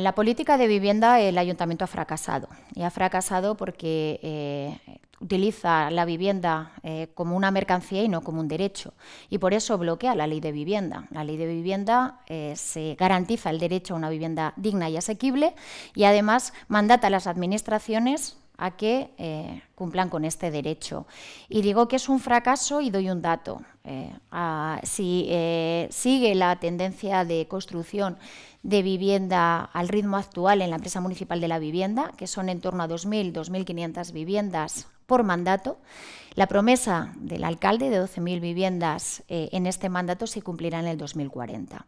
La política de vivienda el ayuntamiento ha fracasado y ha fracasado porque eh, utiliza la vivienda eh, como una mercancía y no como un derecho y por eso bloquea la ley de vivienda. La ley de vivienda eh, se garantiza el derecho a una vivienda digna y asequible y además mandata a las administraciones a que eh, cumplan con este derecho. Y digo que es un fracaso y doy un dato. Eh, si eh, sigue la tendencia de construcción de vivienda al ritmo actual en la empresa municipal de la vivienda, que son en torno a 2.000, 2.500 viviendas por mandato, la promesa del alcalde de 12.000 viviendas en este mandato se cumplirá en el 2040.